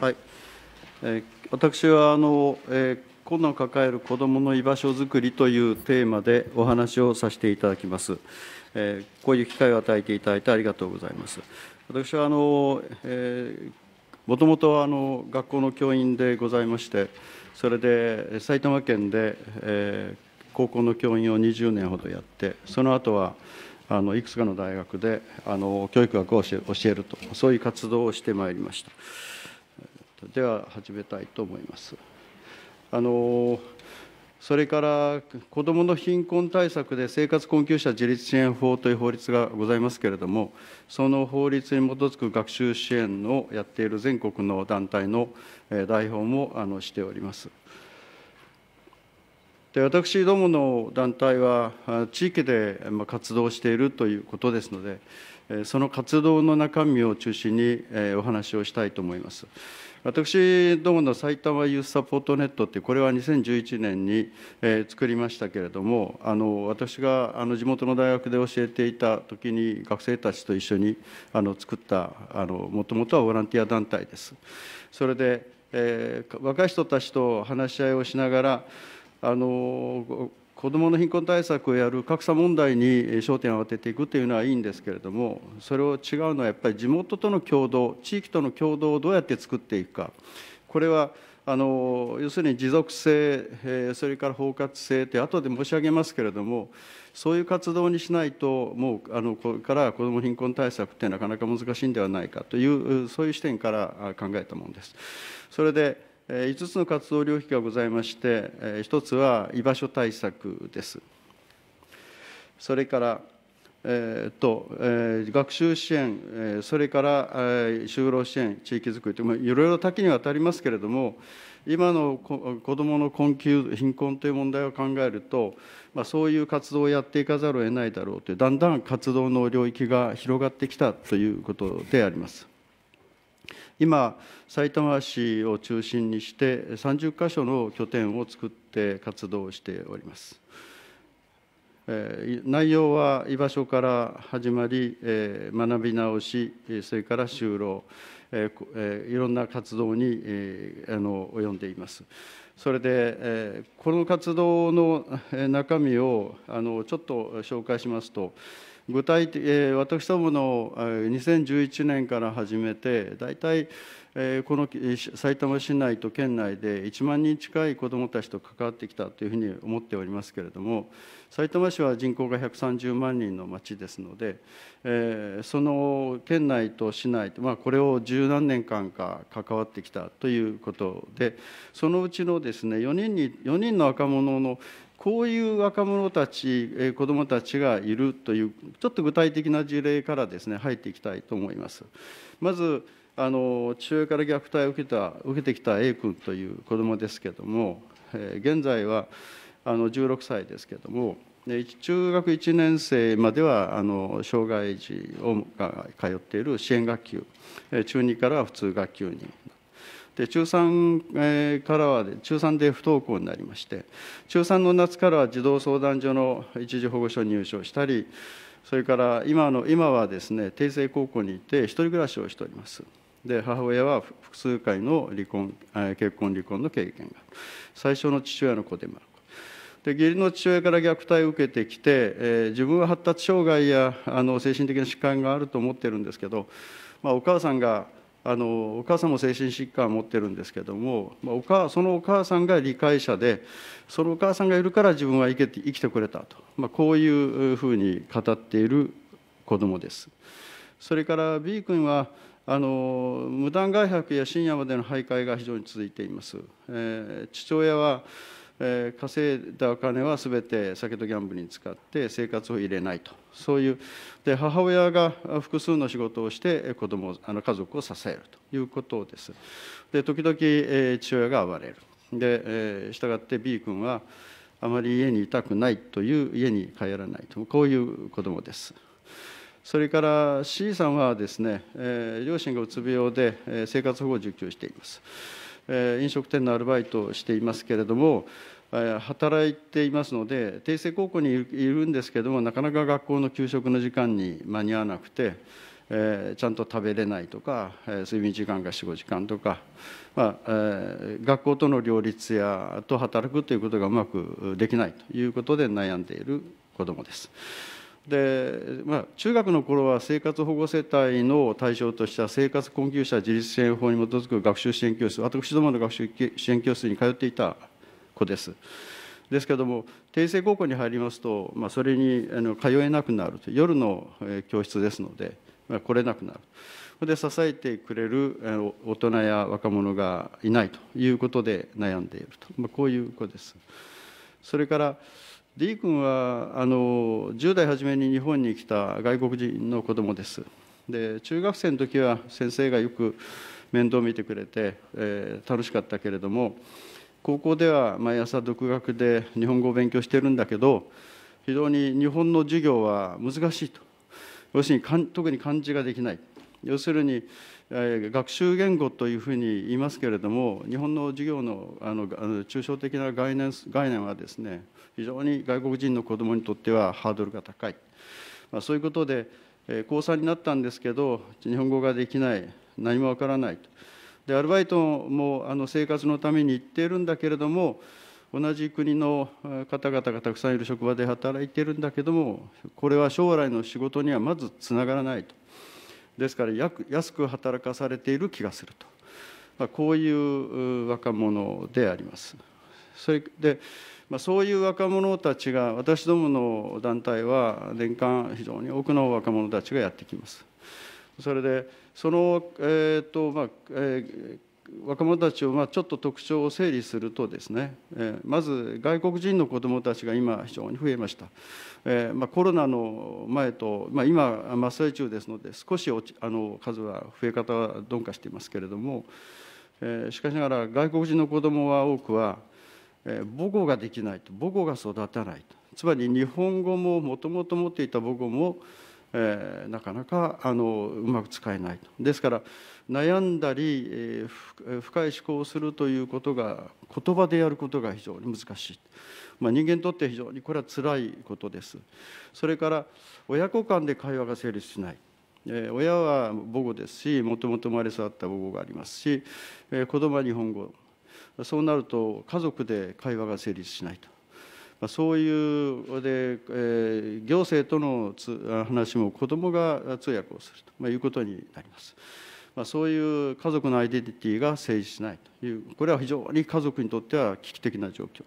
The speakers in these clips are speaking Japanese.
はい、えー、私はあの、えー、困難を抱える子どもの居場所づくりというテーマでお話をさせていただきます。えー、こういう機会を与えていただいてありがとうございます。私はあの、えー、もともとあの学校の教員でございまして、それで埼玉県で、えー、高校の教員を20年ほどやって、その後は、あのいくつかの大学であの教育学を教えるとそういう活動をしてまいりましたでは始めたいと思いますあのそれから子どもの貧困対策で生活困窮者自立支援法という法律がございますけれどもその法律に基づく学習支援をやっている全国の団体の代表もあのしております。私どもの団体は、地域で活動しているということですので、その活動の中身を中心にお話をしたいと思います。私どもの埼玉ユースサポートネットって、これは2011年に作りましたけれども、あの私があの地元の大学で教えていたときに、学生たちと一緒にあの作った、もともとはボランティア団体です。それで、えー、若い人たちと話し合いをしながら、あの子どもの貧困対策をやる格差問題に焦点を当てていくというのはいいんですけれども、それを違うのはやっぱり地元との共同、地域との共同をどうやって作っていくか、これはあの要するに持続性、それから包括性って、後で申し上げますけれども、そういう活動にしないと、もうあのこれから子ども貧困対策ってなかなか難しいんではないかという、そういう視点から考えたものです。それで5つの活動領域がございまして、1つは居場所対策です。それから、えーとえー、学習支援、えー、それから、えー、就労支援、地域づくりといろいろ多岐にわたりますけれども、今の子どもの困窮、貧困という問題を考えると、まあ、そういう活動をやっていかざるを得ないだろうという、だんだん活動の領域が広がってきたということであります。今、さいたま市を中心にして、30か所の拠点を作って活動しております。内容は居場所から始まり、学び直し、それから就労、いろんな活動に及んでいます。それで、この活動の中身をちょっと紹介しますと、具体的、私どもの2011年から始めて大体、えいこの埼玉市内と県内で1万人近い子どもたちと関わってきたというふうに思っておりますけれどもさいたま市は人口が130万人の町ですので、その県内と市内、まあ、これを十何年間か関わってきたということでそのうちのですね4人に4人の若者のこういう若者たち、子どもたちがいるという、ちょっと具体的な事例からですね入っていきたいと思います。まずあの父親から虐待を受けた受けてきた A 君という子どもですけども、え現在はあの16歳ですけども、中学1年生まではあの障害児をが通っている支援学級中2からは普通学級にで中3からは中3で不登校になりまして中3の夏からは児童相談所の一時保護所に入所したりそれから今の今はですね定政高校にいて一人暮らしをしておりますで母親は複数回の離婚結婚離婚の経験が最初の父親の子でもあるで義理の父親から虐待を受けてきて、えー、自分は発達障害やあの精神的な疾患があると思ってるんですけど、まあ、お母さんがあのお母さんも精神疾患を持ってるんですけども、まあ、お母そのお母さんが理解者でそのお母さんがいるから自分は生きて生きてくれたと、まあ、こういうふうに語っている子どもです。それから B 君はあの無断外泊や深夜までの徘徊が非常に続いています。えー、父親はえー、稼いだお金はすべて酒とギャンブルに使って生活を入れないとそういうで母親が複数の仕事をして子供あの家族を支えるということですで時々、父親が暴れるで、えー、したがって B 君はあまり家にいたくないという家に帰らないとこういう子供ですそれから C さんはですね、えー、両親がうつ病で、生活保護を受給しています。飲食店のアルバイトをしていますけれども働いていますので定性高校にいるんですけれどもなかなか学校の給食の時間に間に合わなくて。ちゃんと食べれないとか、睡眠時間が45時間とか、まあ学校との両立やと働くということがうまくできないということで悩んでいる子どもです。で、まあ、中学の頃は生活保護世帯の対象とした生活困窮者自立支援法に基づく学習支援教室私どもの学習支援教室に通っていた子です。ですけども定性高校に入りますと、まあ、それにあの通えなくなると夜の教室ですので、まあ、来れなくなる。で支えてくれる大人や若者がいないということで悩んでいると、まあ、こういう子です。それから D 君はあの10代初めに日本に来た外国人の子供ですで中学生の時は先生がよく面倒見てくれて、えー、楽しかったけれども高校では毎朝独学で日本語を勉強してるんだけど非常に日本の授業は難しいと要するに特に漢字ができない要するに、えー、学習言語というふうに言いますけれども日本の授業のあの抽象的な概念概念はですね非常に外国人の子どもにとってはハードルが高い、まあ、そういうことで、え高3になったんですけど日本語ができない何もわからないとでアルバイトもあの生活のために行っているんだけれども同じ国の方々がたくさんいる職場で働いているんだけどもこれは将来の仕事にはまずつながらないとですから安く働かされている気がすると、まあ、こういう若者であります。それでまあ、そういう若者たちが私どもの団体は年間非常に多くの若者たちがやってきます。それでその、えーとまあえー、若者たちをまあちょっと特徴を整理するとですね、えー、まず外国人の子どもたちが今非常に増えました、えーまあ、コロナの前と、まあ、今真っ最中ですので少し落ちあの数は増え方は鈍化していますけれども、えー、しかしながら外国人の子どもは多くは母語ができないと母語が育たないとつまり日本語ももともと持っていた母語も、えー、なかなかあのうまく使えないとですから悩んだり、えー、深い思考をするということが言葉でやることが非常に難しい、まあ、人間にとって非常にこれはつらいことですそれから親子間で会話が成立しない親は母語ですしもともと生まれ育った母語がありますし子供は日本語そうなると家族で会話が成立しないと。まあ、そういうで、えー、行政とのつ話も子どもが通訳をすると、まあ、いうことになります。まあ、そういう家族のアイデンティティが成立しないという、これは非常に家族にとっては危機的な状況。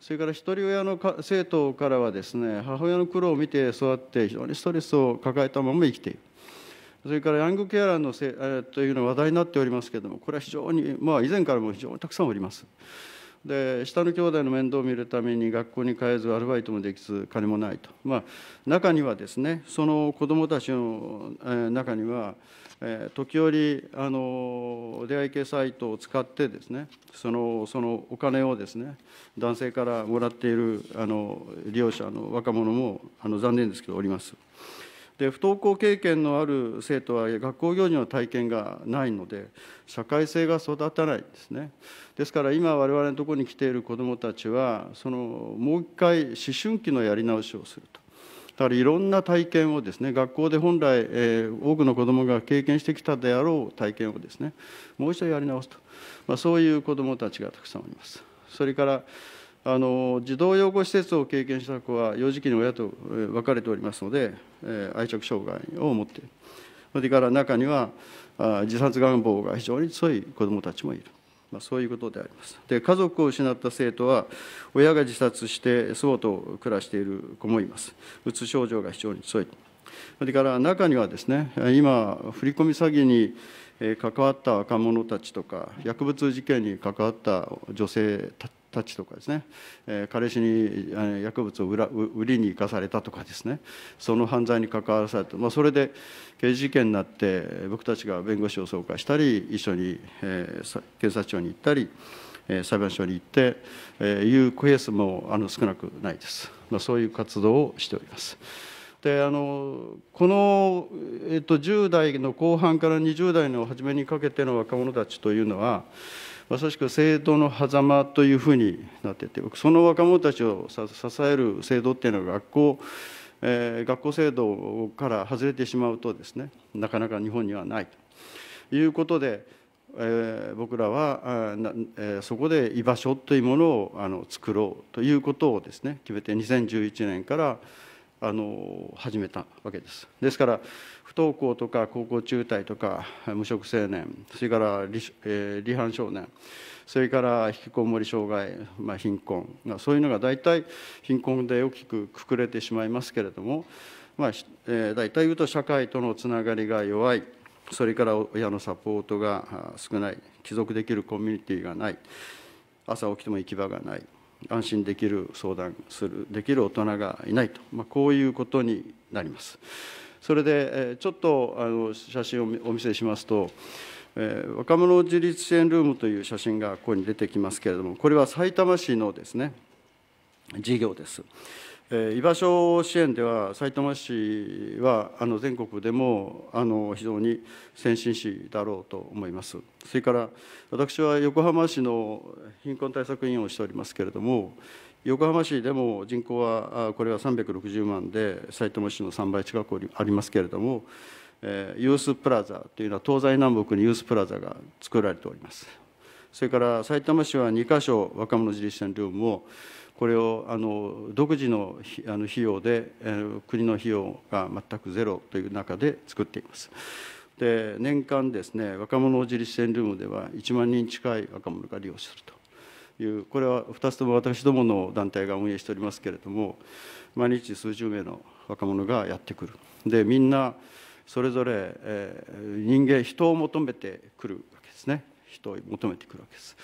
それから一人親の生徒からはですね母親の苦労を見て育って非常にストレスを抱えたまま生きているそれからヤングケアラーのせ、えというのが話題になっておりますけれども、これは非常に、まあ、以前からも非常にたくさんおります。で下の兄弟の面倒を見るために学校に帰ずアルバイトもできず金もないと、まあ、中にはですねその子どもたちの、え中には、え時折あの出会い系サイトを使ってですねそのそのお金をですね男性からもらっているあの利用者の若者もあの残念ですけどおります。で不登校経験のある生徒は学校行事の体験がないので社会性が育たないんですねですから今我々のところに来ている子どもたちはそのもう一回思春期のやり直しをすると。だからいろんな体験をですね学校で本来、えー、多くの子どもが経験してきたであろう体験をですねもう一度やり直すと、まあ、そういう子どもたちがたくさんおります。それからあの児童養護施設を経験した子は幼児期に親と別れておりますのでえ愛着障害を持っているそれから中には自殺願望が非常に強い子どもたちもいる。まあ、そういうことであります。で家族を失った生徒は親が自殺して祖母と暮らしている子もいます。うつ症状が非常に強い。それから中にはですね今振り込み詐欺に関わった若者たちとか薬物事件に関わった女性たちとかですね彼氏に薬物を売りに行かされたとかですねその犯罪に関わらされた、まあ、それで刑事事件になって僕たちが弁護士を総会したり一緒に警察庁に行ったり裁判所に行っていうケースもあの少なくないです、まあ、そういう活動をしております。であのこの、えっと、10代の後半から20代の初めにかけての若者たちというのはまさしく政党の狭間というふうになっていてその若者たちを支える制度っていうのは学校、え学校制度から外れてしまうとですねなかなか日本にはないということで、えー、僕らはな、えー、そこで居場所というものをあの作ろうということをですね決めて2011年からあの始めたわけです。ですから不登校とか高校中退とか無職青年それから離,、えー、離反少年それから引きこもり障害、まあ、貧困そういうのが大体貧困で大きくくくれてしまいますけれども、まあえー、大体言うと社会とのつながりが弱いそれから親のサポートが少ない帰属できるコミュニティがない朝起きても行き場がない安心できる相談するできる大人がいないと、まあ、こういうことになります。それでちょっとあの写真をお見せしますと、えー、若者自立支援ルームという写真がここに出てきますけれどもこれはさいたま市のですね事業です。居場所支援では、さいたま市はあの全国でもあの非常に先進市だろうと思います。それから、私は横浜市の貧困対策委員をしておりますけれども、横浜市でも人口は、これは360万で、さいたま市の3倍近くありますけれども、ユースプラザというのは、東西南北にユースプラザが作られております。それから、埼玉市は2か所、若者自立支援ルームをこれをあの独自のあの費用で、国の費用が全くゼロという中で作っています。で年間ですね若者自立支援ルームでは1万人近い若者が利用するというこれは2つとも私どもの団体が運営しておりますけれども毎日数十名の若者がやってくるでみんなそれぞれ、え人間人を求めてくるわけですね人を求めてくるわけです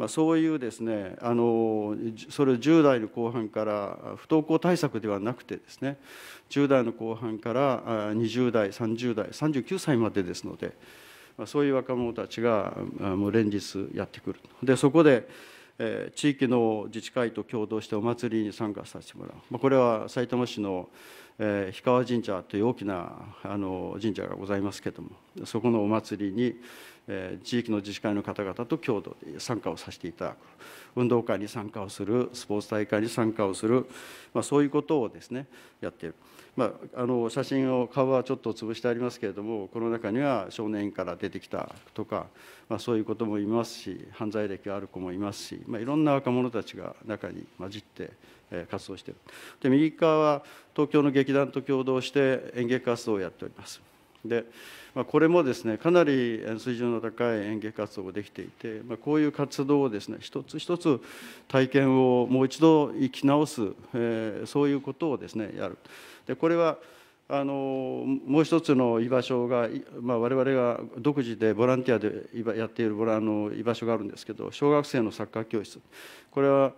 まあ、そういうですねあのそれを10代の後半から不登校対策ではなくてですね10代の後半から20代30代39歳までですので、まあ、そういう若者たちがもう連日やってくるでそこで、えー、地域の自治会と共同してお祭りに参加させてもらう、まあ、これはさいたま市の、えー、氷川神社という大きなあの神社がございますけどもそこのお祭りにえ地域の自治会の方々と共同で参加をさせていただく運動会に参加をするスポーツ大会に参加をする、まあ、そういうことをですねやっている、まあ、あの写真を顔はちょっと潰してありますけれどもこの中には少年院から出てきたとか、まあ、そういうこともいますし犯罪歴がある子もいますし、まあ、いろんな若者たちが中に混じって活動しているで右側は東京の劇団と共同して演劇活動をやっております。で、まあ、これもですねかなり水準の高い園芸活動ができていて、まあ、こういう活動をですね一つ一つ体験をもう一度生き直す、えー、そういうことをですねやる。でこれはあのもう一つの居場所が、まあ、我々が独自でボランティアでやっているボラあの居場所があるんですけど小学生のサッカー教室これは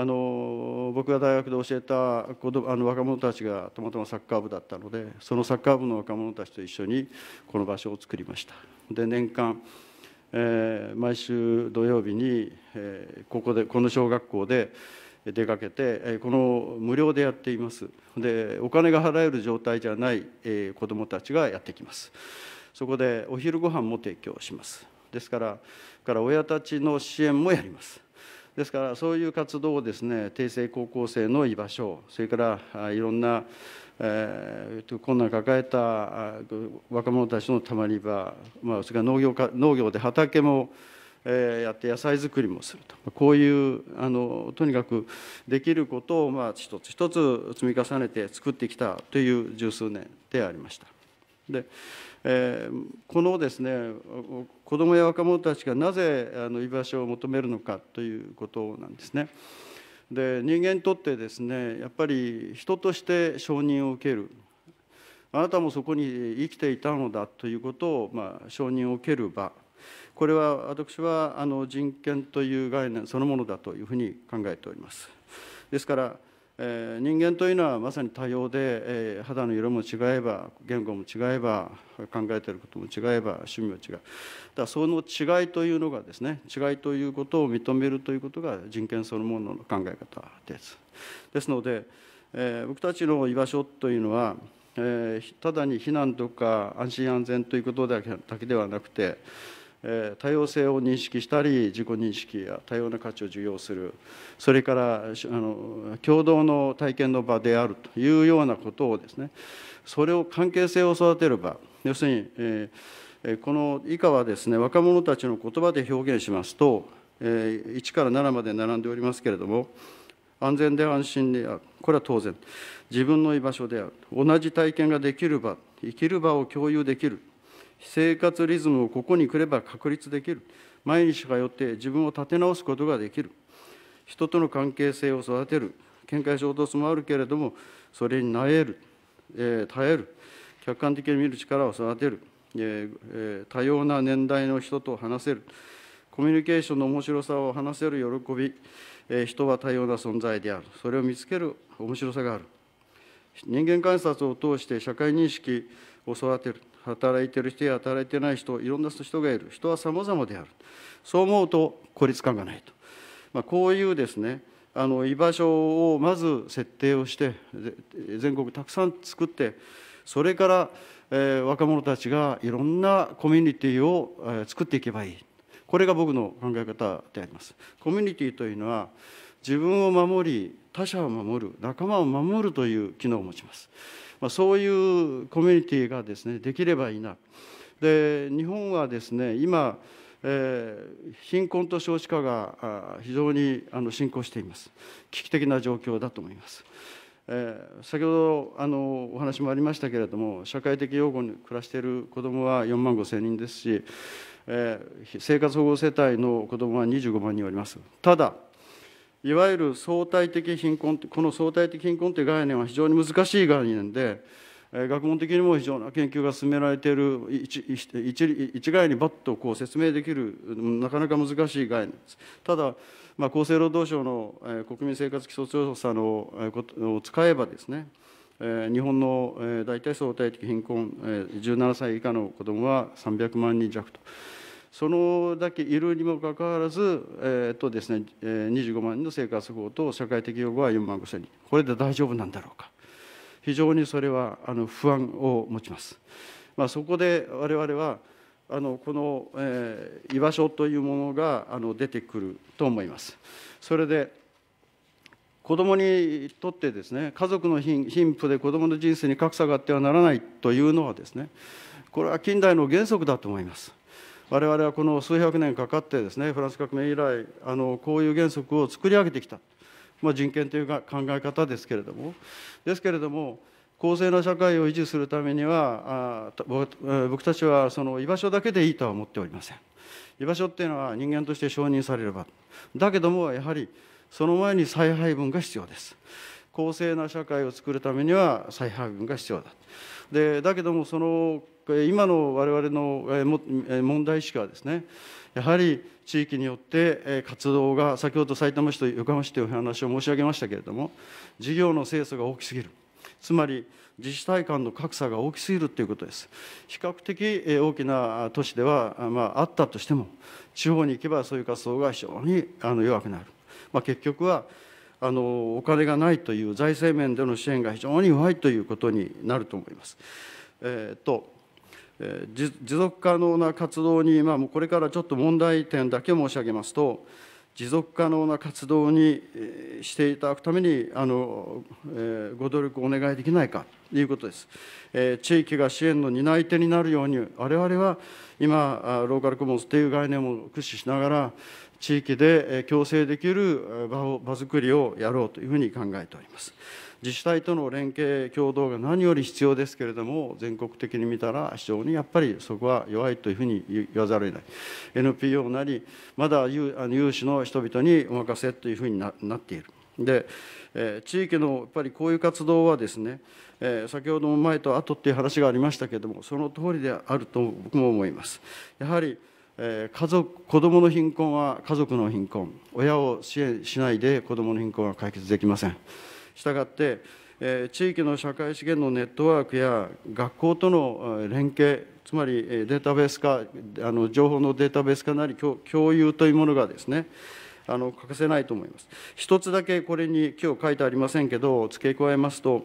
あの僕が大学で教えた子どあの若者たちがたまたまサッカー部だったのでそのサッカー部の若者たちと一緒にこの場所を作りましたで年間、えー、毎週土曜日に、えー、ここでこの小学校で出かけてこの無料でやっていますでお金が払える状態じゃない子どもたちがやってきますそこでお昼ご飯も提供しますですからから親たちの支援もやりますですからそういう活動をですね低生高校生の居場所それからいろんな、えー、困難を抱えた若者たちのたまり場、まあ、それから農業か農業で畑も、えー、やって野菜作りもするとこういうあのとにかくできることを、まあ、一つ一つ積み重ねて作ってきたという十数年でありました。で、えー、このですね子どもや若者たちがなぜあの居場所を求めるのかということなんですね。で人間にとってですねやっぱり人として承認を受けるあなたもそこに生きていたのだということを、まあ、承認を受ける場これは私はあの人権という概念そのものだというふうに考えております。ですからえー、人間というのはまさに多様で、えー、肌の色も違えば言語も違えば考えていることも違えば趣味も違うだその違いというのがですね違いということを認めるということが人権そのものの考え方ですですので、えー、僕たちの居場所というのは、えー、ただに避難とか安心安全ということだけではなくて多様性を認識したり自己認識や多様な価値を受容するそれからあの共同の体験の場であるというようなことをですねそれを関係性を育てる場要するに、えー、この以下はですね若者たちの言葉で表現しますと、えー、1から7まで並んでおりますけれども安全で安心であるこれは当然自分の居場所である同じ体験ができる場生きる場を共有できる生活リズムをここに来れば確立できる毎日通って自分を立て直すことができる人との関係性を育てる見解衝突もあるけれどもそれに耐える、えー、耐える客観的に見る力を育てる、えー、多様な年代の人と話せるコミュニケーションの面白さを話せる喜び、えー、人は多様な存在であるそれを見つける面白さがある人間観察を通して社会認識を育てる働いてる人や働いてない人いろんな人がいる人は様々であるそう思うと孤立感がないと、まあ、こういうですねあの居場所をまず設定をして全国たくさん作ってそれから、えー、若者たちがいろんなコミュニティを、えー、作っていけばいいこれが僕の考え方でありますコミュニティというのは自分を守り他者を守る仲間を守るという機能を持ちます、まあ、そういうコミュニティがですねできればいいなで日本はですね今、えー、貧困と少子化が非常にあの進行しています危機的な状況だと思いますえー、先ほどあのお話もありましたけれども社会的養護に暮らしている子どもは4万5千人ですし、えー、生活保護世帯の子どもは25万人おります。ただいわゆる相対的貧困この相対的貧困という概念は非常に難しい概念で学問的にも非常な研究が進められている一概にバッとこう説明できるなかなか難しい概念ですただ、まあ、厚生労働省の国民生活基礎調査のを使えばですね日本の大体相対的貧困17歳以下の子どもは300万人弱と。そのだけいるにもかかわらず、えーとですね、25万人の生活保護と社会的養護は4万5千人、これで大丈夫なんだろうか、非常にそれはあの不安を持ちます。まあ、そこで我々はあのこの、えー、居場所というものがあの出てくると思います。それで子どもにとってですね家族の貧富で子どもの人生に格差があってはならないというのはですねこれは近代の原則だと思います。我々はこの数百年かかってですねフランス革命以来あのこういう原則を作り上げてきた、まあ、人権という考え方ですけれどもですけれども公正な社会を維持するためには僕たちはその居場所だけでいいとは思っておりません居場所っていうのは人間として承認されればだけどもやはりその前に再配分が必要です公正な社会を作るためには再配分が必要だでだけどもその今の我々の問題意識はですねやはり地域によって活動が先ほどさいたま市と横浜市という話を申し上げましたけれども事業の清楚が大きすぎるつまり自治体間の格差が大きすぎるということです比較的大きな都市では、まあ、あったとしても地方に行けばそういう活動が非常にあの弱くなる、まあ、結局はあのお金がないという財政面での支援が非常に弱いということになると思います。えー、と持続可能な活動に、まあ、これからちょっと問題点だけ申し上げますと、持続可能な活動にしていただくためにあの、えー、ご努力をお願いできないかいうことです、え地域が支援の担い手になるように我々は今ローカルコモンズという概念も駆使しながら地域で共生できる場を場づくりをやろうというふうに考えております自治体との連携協働が何より必要ですけれども全国的に見たら非常にやっぱりそこは弱いというふうに言わざるを得ない NPO なりまだ有志の人々にお任せというふうになっているで、え地域のやっぱりこういう活動はですね、え先ほども前と後っていう話がありましたけれどもその通りであると僕も思います。やはり家族子どもの貧困は家族の貧困親を支援しないで子どもの貧困は解決できませんしたがって、え地域の社会資源のネットワークや学校との連携つまりデータベース化あの情報のデータベース化なり共有というものがですねあの欠かせないと思います一つだけこれに今日書いてありませんけど付け加えますと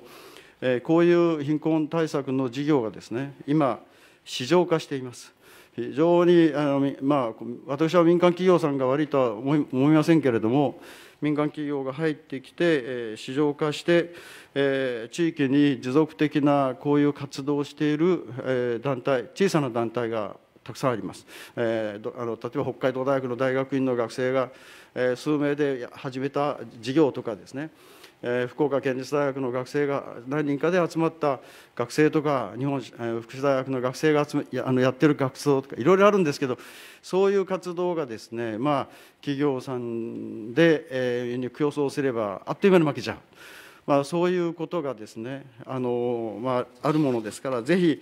えこういう貧困対策の事業がですね今市場化しています非常にあの、まあ、私は民間企業さんが悪いとは思いませんけれども民間企業が入ってきて、え市場化して、え地域に持続的なこういう活動をしている、え団体小さな団体がたくさんあります、えー、あの例えば北海道大学の大学院の学生が、え数名で始めた事業とかですねえ福岡県立大学の学生が何人かで集まった学生とか日本、福祉大学の学生が集めやあのやってる学生とかいろいろあるんですけどそういう活動がですねまあ企業さんで、えー、競争すればあっという間に負けちゃう。まあ、そういうことがですねあの、まあ、あるものですからぜひ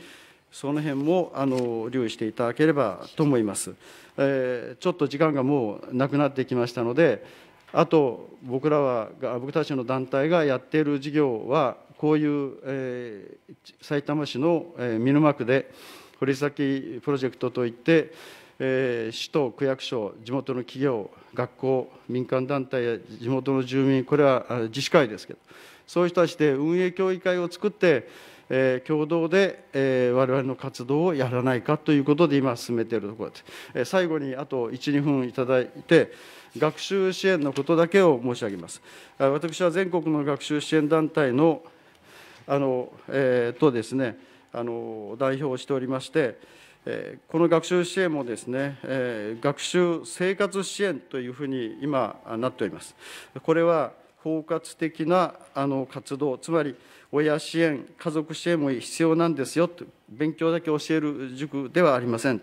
その辺もあの留意していただければと思います、えー、ちょっと時間がもうなくなってきましたのであと僕らは僕たちの団体がやっている事業はこういう、えー、埼玉市の、見沼区で堀崎プロジェクトといって、えー、市と区役所地元の企業学校民間団体や地元の住民これは自治会ですけどそういう人たちで運営協議会を作ってえー、共同で、えー、我々の活動をやらないかということで今進めているところです、えー、最後にあと12分いただいて学習支援のことだけを申し上げます私は全国の学習支援団体のあの、えー、とですねあの代表をしておりまして、この学習支援もですね、学習生活支援というふうに今なっておりますこれは包括的なあの活動つまり親支援、家族支援も必要なんですよと、勉強だけ教える塾ではありません。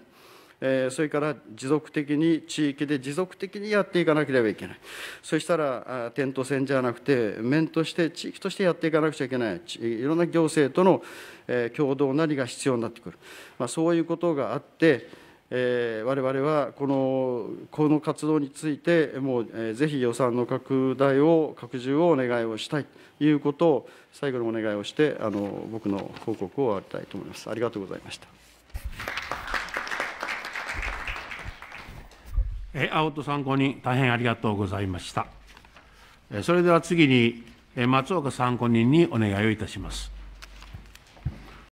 えそれから持続的に地域で持続的にやっていかなければいけない。そしたら、点と線じゃなくて、面として、地域としてやっていかなくちゃいけない、いろんな行政との、え共同なりが必要になってくる、まあ、そういうことがあって、えー、我々はこのこの活動についてもう、えぜひ予算の拡大を拡充をお願いをしたいということを最後のお願いをしてあの僕の報告を終わりたいと思いますありがとうございましたえ青戸参考人大変ありがとうございましたそれでは次に松岡参考人にお願いをいたします